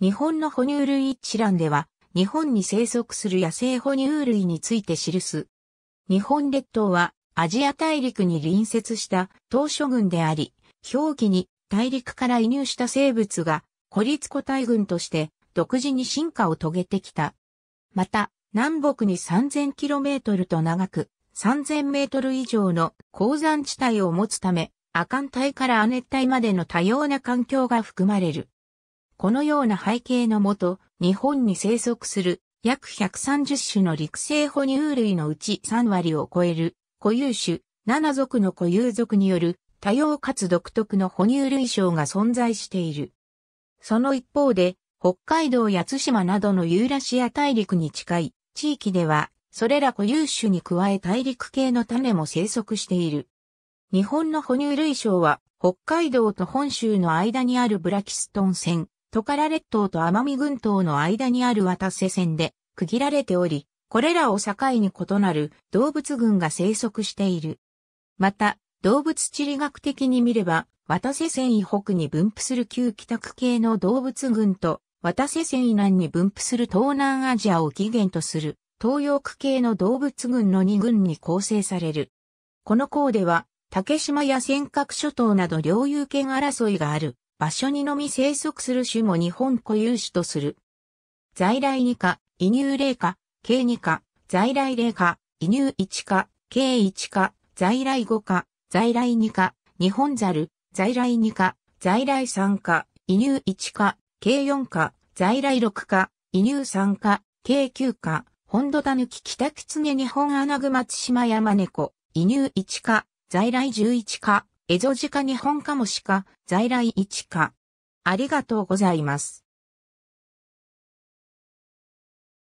日本の哺乳類一覧では、日本に生息する野生哺乳類について記す。日本列島は、アジア大陸に隣接した島諸群であり、表記に大陸から移入した生物が、孤立個体群として独自に進化を遂げてきた。また、南北に 3000km と長く、3000m 以上の鉱山地帯を持つため、亜寒帯から亜熱帯までの多様な環境が含まれる。このような背景のもと、日本に生息する約130種の陸生哺乳類のうち3割を超える固有種、7族の固有族による多様かつ独特の哺乳類症が存在している。その一方で、北海道や津島などのユーラシア大陸に近い地域では、それら固有種に加え大陸系の種も生息している。日本の哺乳類症は北海道と本州の間にあるブラキストン線、トカラ列島と奄美群島の間にある渡瀬線で区切られており、これらを境に異なる動物群が生息している。また、動物地理学的に見れば、渡瀬線以北に分布する旧北区系の動物群と、渡瀬線以南に分布する東南アジアを起源とする東洋区系の動物群の2群に構成される。この項では、竹島や尖閣諸島など領有権争いがある場所にのみ生息する種も日本固有種とする。在来二科、移入0科、計二科、在来0科、移入一科、計一科、在来五科、在来二科、日本猿、在来二科、在来三科、移入一科、計四科、在来六科、移入三科、計九科、本土タヌキ北キツネ日本アナグマツシマヤマネコ、移入一科、在来十一科、エゾジカ日本カモシカ、在来一か。ありがとうございます。